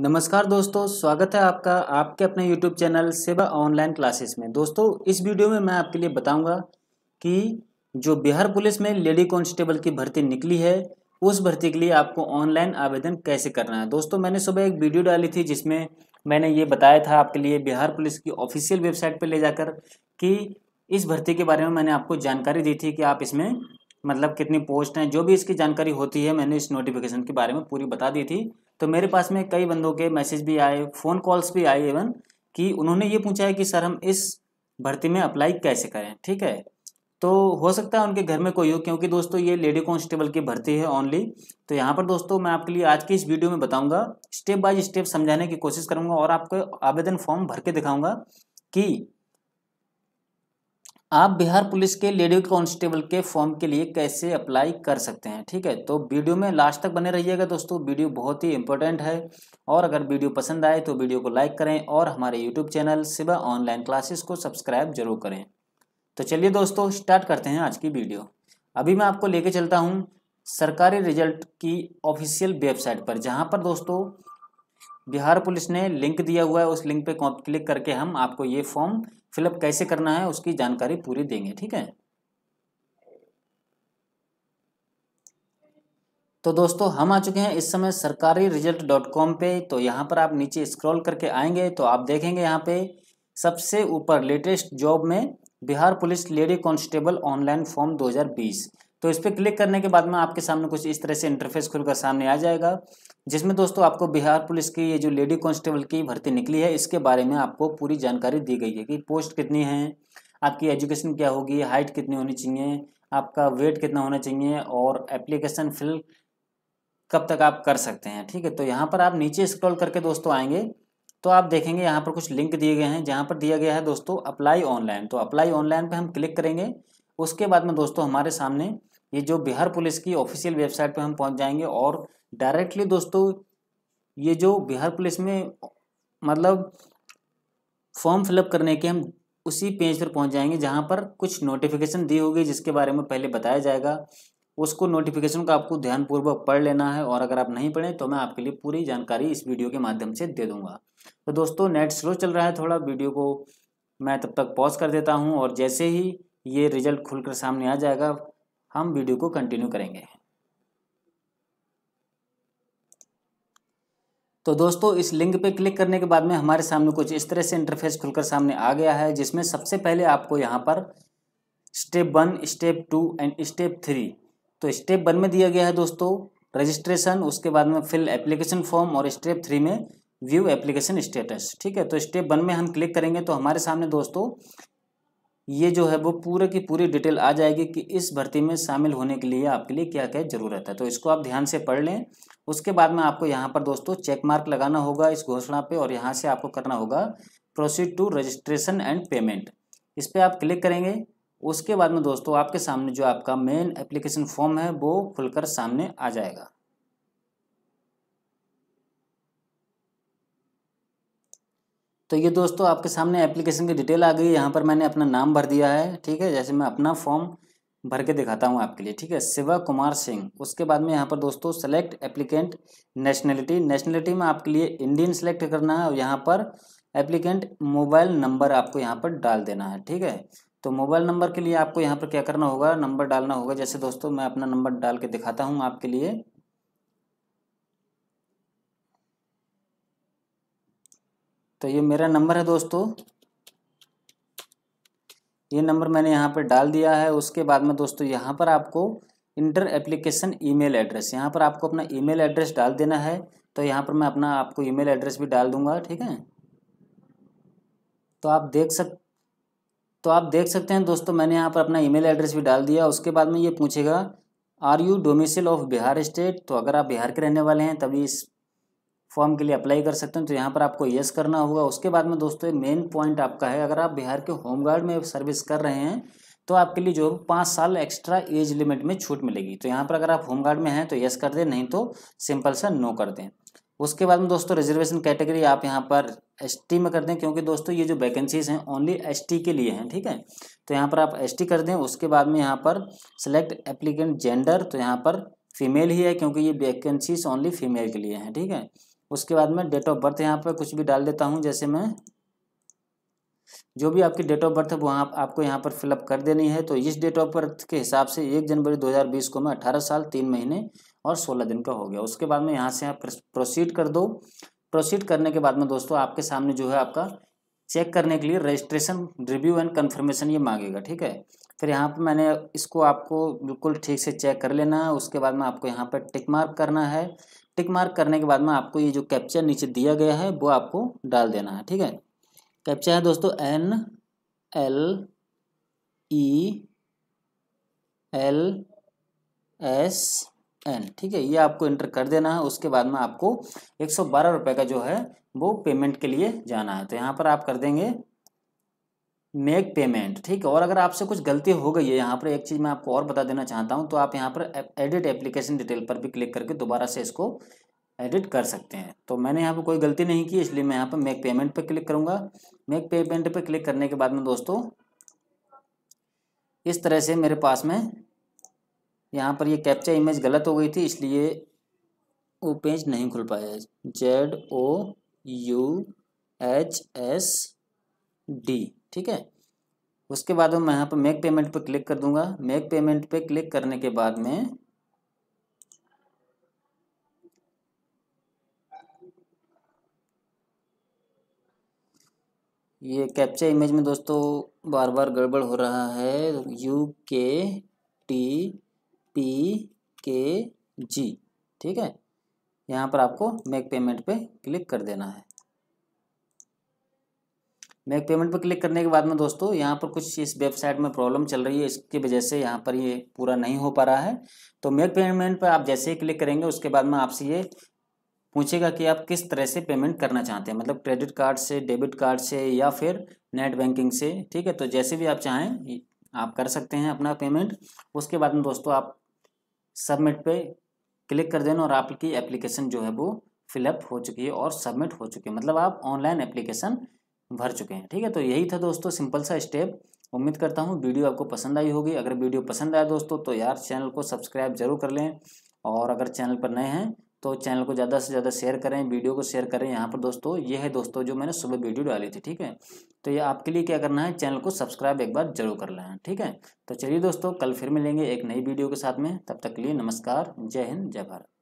नमस्कार दोस्तों स्वागत है आपका आपके अपने YouTube channel Seva online classes में दोस्तों इस वीडियो में मैं आपके लिए बताऊंगा कि जो बिहार पुलिस में लेडी कांस्टेबल की भर्ती निकली है उस भर्ती के लिए आपको ऑनलाइन आवेदन कैसे करना है दोस्तों मैंने सुबह एक वीडियो डाली थी जिसमें मैंने ये बताया था आपके लिए बिहार पुलिस की ऑफिशियल वेबसाइट पर ले जाकर कि इस भर्ती के बारे में मैंने आपको जानकारी दी थी कि आप इसमें मतलब कितनी पोस्ट हैं जो भी इसकी जानकारी होती है मैंने इस नोटिफिकेशन के बारे में पूरी बता दी थी तो मेरे पास में कई बंदों के मैसेज भी आए फ़ोन कॉल्स भी आए इवन कि उन्होंने ये पूछा है कि सर हम इस भर्ती में अप्लाई कैसे करें ठीक है तो हो सकता है उनके घर में कोई हो क्योंकि दोस्तों ये लेडी कॉन्स्टेबल की भर्ती है ओनली तो यहाँ पर दोस्तों मैं आपके लिए आज की इस वीडियो में बताऊंगा स्टेप बाय स्टेप समझाने की कोशिश करूंगा और आपको आवेदन फॉर्म भर के दिखाऊंगा कि आप बिहार पुलिस के लेडी कांस्टेबल के फॉर्म के लिए कैसे अप्लाई कर सकते हैं ठीक है तो वीडियो में लास्ट तक बने रहिएगा दोस्तों वीडियो बहुत ही इंपॉर्टेंट है और अगर वीडियो पसंद आए तो वीडियो को लाइक करें और हमारे YouTube channel Seva online classes को सब्सक्राइब जरूर करें तो चलिए दोस्तों स्टार्ट करते हैं आज की वीडियो अभी मैं आपको लेके चलता हूँ सरकारी रिजल्ट की ऑफिशियल वेबसाइट पर जहाँ पर दोस्तों बिहार पुलिस ने लिंक दिया हुआ है उस लिंक पे क्लिक करके हम आपको ये फॉर्म फिलअप कैसे करना है उसकी जानकारी पूरी देंगे ठीक है तो दोस्तों हम आ चुके हैं इस समय सरकारी रिजल्ट डॉट कॉम पे तो यहाँ पर आप नीचे स्क्रॉल करके आएंगे तो आप देखेंगे यहाँ पे सबसे ऊपर लेटेस्ट जॉब में Bihar police lady constable online form 2020 तो इस पर क्लिक करने के बाद में आपके सामने कुछ इस तरह से इंटरफेस खुलकर सामने आ जाएगा जिसमें दोस्तों आपको बिहार पुलिस की ये जो लेडी कांस्टेबल की भर्ती निकली है इसके बारे में आपको पूरी जानकारी दी गई है कि पोस्ट कितनी है आपकी एजुकेशन क्या होगी हाइट कितनी होनी चाहिए आपका वेट कितना होना चाहिए और एप्लीकेशन फिल कब तक आप कर सकते हैं ठीक है तो यहाँ पर आप नीचे स्क्रॉल करके दोस्तों आएंगे तो आप देखेंगे यहाँ पर कुछ लिंक दिए गए हैं जहाँ पर दिया गया है दोस्तों अप्लाई ऑनलाइन तो अप्लाई ऑनलाइन पे हम क्लिक करेंगे उसके बाद में दोस्तों हमारे सामने ये जो बिहार पुलिस की ऑफिशियल वेबसाइट पे हम पहुंच जाएंगे और डायरेक्टली दोस्तों ये जो बिहार पुलिस में मतलब फॉर्म फिलअप करने के हम उसी पेज पर पहुंच जाएंगे जहां पर कुछ नोटिफिकेशन दी होगी जिसके बारे में पहले बताया जाएगा उसको नोटिफिकेशन का आपको ध्यानपूर्वक पढ़ लेना है और अगर आप नहीं पढ़ें तो मैं आपके लिए पूरी जानकारी इस वीडियो के माध्यम से दे दूंगा तो दोस्तों नेट स्लो चल रहा है थोड़ा वीडियो को मैं तब तक पॉज कर देता हूँ और जैसे ही ये रिजल्ट खुलकर सामने आ जाएगा हम वीडियो को कंटिन्यू करेंगे तो दोस्तों इस लिंक पे क्लिक करने के बाद में हमारे सामने कुछ इस तरह से इंटरफेस खुलकर सामने आ गया है जिसमें सबसे पहले आपको यहाँ पर step one step two and step three तो स्टेप वन में दिया गया है दोस्तों रजिस्ट्रेशन उसके बाद में फिल एप्लीकेशन फॉर्म और स्टेप थ्री में व्यू एप्लीकेशन स्टेटस ठीक है तो स्टेप वन में हम क्लिक करेंगे तो हमारे सामने दोस्तों ये जो है वो पूरे की पूरी डिटेल आ जाएगी कि इस भर्ती में शामिल होने के लिए आपके लिए क्या क्या ज़रूरत है तो इसको आप ध्यान से पढ़ लें उसके बाद में आपको यहाँ पर दोस्तों चेक मार्क लगाना होगा इस घोषणा पे और यहाँ से आपको करना होगा proceed to registration and payment इस पर आप क्लिक करेंगे उसके बाद में दोस्तों आपके सामने जो आपका मेन एप्लीकेशन फॉर्म है वो खुलकर सामने आ जाएगा तो ये दोस्तों आपके सामने एप्लीकेशन की डिटेल आ गई यहाँ पर मैंने अपना नाम भर दिया है ठीक है जैसे मैं अपना फॉर्म भर के दिखाता हूँ आपके लिए ठीक है शिवा कुमार सिंह उसके बाद में यहाँ पर दोस्तों सेलेक्ट एप्लीकेंट नेशनलिटी नेशनलिटी में आपके लिए इंडियन सेलेक्ट करना है और यहाँ पर एप्लीकेंट मोबाइल नंबर आपको यहाँ पर डाल देना है ठीक है तो मोबाइल नंबर के लिए आपको यहाँ पर क्या करना होगा नंबर डालना होगा जैसे दोस्तों मैं अपना नंबर डाल के दिखाता हूँ आपके लिए तो ये मेरा नंबर है दोस्तों ये नंबर मैंने यहाँ पर डाल दिया है उसके बाद में दोस्तों यहाँ पर आपको इंटर एप्लीकेशन ईमेल एड्रेस यहाँ पर आपको अपना ईमेल एड्रेस डाल देना है तो यहाँ पर मैं अपना आपको ईमेल एड्रेस भी डाल दूंगा ठीक है तो आप देख सक तो आप देख सकते हैं दोस्तों मैंने यहाँ पर अपना ईमेल एड्रेस भी डाल दिया उसके बाद में ये पूछेगा are you domicile of Bihar state तो अगर आप बिहार के रहने वाले हैं तभी इस फॉर्म के लिए अप्लाई कर सकते हैं तो यहाँ पर आपको येस करना होगा उसके बाद में दोस्तों मेन पॉइंट आपका है अगर आप बिहार के होमगार्ड में सर्विस कर रहे हैं तो आपके लिए जो पाँच साल एक्स्ट्रा एज लिमिट में छूट मिलेगी तो यहाँ पर अगर आप होमगार्ड में हैं तो येस कर दें नहीं तो सिंपल सा नो कर दें उसके बाद में दोस्तों रिजर्वेशन कैटेगरी आप यहाँ पर एस में कर दें क्योंकि दोस्तों ये जो वैकेंसीज हैं ओनली एस के लिए हैं ठीक है तो यहाँ पर आप एस कर दें उसके बाद में यहाँ पर सिलेक्ट एप्लीकेंट जेंडर तो यहाँ पर फीमेल ही है क्योंकि ये वैकेंसीज ओनली फीमेल के लिए हैं ठीक है उसके बाद में डेट ऑफ बर्थ यहाँ पर कुछ भी डाल देता हूँ जैसे मैं जो भी आपकी डेट ऑफ बर्थ है वो आप, आपको यहाँ पर फिलअप कर देनी है तो इस डेट ऑफ बर्थ के हिसाब से एक जनवरी 2020 को मैं अठारह साल तीन महीने और सोलह दिन का हो गया उसके बाद में यहाँ से आप प्रोसीड कर दो प्रोसीड करने के बाद में दोस्तों आपके सामने जो है आपका चेक करने के लिए रजिस्ट्रेशन रिव्यू एंड कन्फर्मेशन ये मांगेगा ठीक है फिर यहाँ पर मैंने इसको आपको बिल्कुल ठीक से चेक कर लेना है उसके बाद में आपको यहाँ पर टिक मार्क करना है टिक मार्क करने के बाद में आपको ये जो कैप्चर नीचे दिया गया है वो आपको डाल देना है ठीक है कैप्चर है दोस्तों N L E L S N ठीक है ये आपको इंटर कर देना है उसके बाद में आपको एक सौ बारह रुपये का जो है वो पेमेंट के लिए जाना है तो यहाँ पर आप कर देंगे मेक पेमेंट ठीक है और अगर आपसे कुछ गलती हो गई है यहाँ पर एक चीज़ मैं आपको और बता देना चाहता हूँ तो आप यहाँ पर एडिट एप्लीकेशन डिटेल पर भी क्लिक करके दोबारा से इसको एडिट कर सकते हैं तो मैंने यहाँ पर कोई गलती नहीं की इसलिए मैं यहाँ पर मेक पेमेंट पर क्लिक करूँगा मेक पेमेंट पर क्लिक करने के बाद में दोस्तों इस तरह से मेरे पास में यहाँ पर ये यह इमेज गलत हो गई थी इसलिए वो पेज नहीं खुल पाया Z O U H S D ठीक है उसके बाद मैं यहाँ पर मेक पेमेंट पर क्लिक कर दूंगा मेक पेमेंट पे क्लिक करने के बाद में ये कैप्चा इमेज में दोस्तों बार बार गड़बड़ हो रहा है यू के टी पी के जी ठीक है यहाँ पर आपको मेक पेमेंट पे क्लिक कर देना है बैक पेमेंट पर क्लिक करने के बाद में दोस्तों यहाँ पर कुछ इस वेबसाइट में प्रॉब्लम चल रही है इसकी वजह से यहाँ पर ये पूरा नहीं हो पा रहा है तो मेक पेमेंट पर आप जैसे ही क्लिक करेंगे उसके बाद में आपसे ये पूछेगा कि आप किस तरह से पेमेंट करना चाहते हैं मतलब क्रेडिट कार्ड से डेबिट कार्ड से या फिर नेट बैंकिंग से ठीक है तो जैसे भी आप चाहें आप कर सकते हैं अपना पेमेंट उसके बाद में दोस्तों आप सबमिट पे क्लिक कर देना और आपकी एप्लीकेशन जो है वो फिलअप हो चुकी है और सबमिट हो चुकी है मतलब आप ऑनलाइन एप्लीकेशन भर चुके हैं ठीक है तो यही था दोस्तों सिंपल सा स्टेप उम्मीद करता हूँ वीडियो आपको पसंद आई होगी अगर वीडियो पसंद आया दोस्तों तो यार चैनल को सब्सक्राइब जरूर कर लें और अगर चैनल पर नए हैं तो चैनल को ज़्यादा से ज़्यादा शेयर करें वीडियो को शेयर करें यहाँ पर दोस्तों ये है दोस्तों जो मैंने सुबह वीडियो डाली थी ठीक है तो ये आपके लिए क्या करना है चैनल को सब्सक्राइब एक बार जरूर कर लें ठीक है तो चलिए दोस्तों कल फिर मिलेंगे एक नई वीडियो के साथ में तब तक के लिए नमस्कार जय हिंद जय भारत